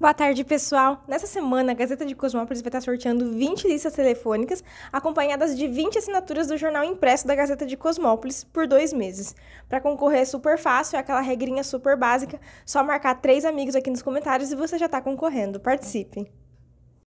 Boa tarde, pessoal. Nessa semana, a Gazeta de Cosmópolis vai estar sorteando 20 listas telefônicas, acompanhadas de 20 assinaturas do jornal impresso da Gazeta de Cosmópolis por dois meses. Para concorrer é super fácil, é aquela regrinha super básica, só marcar três amigos aqui nos comentários e você já está concorrendo. Participe!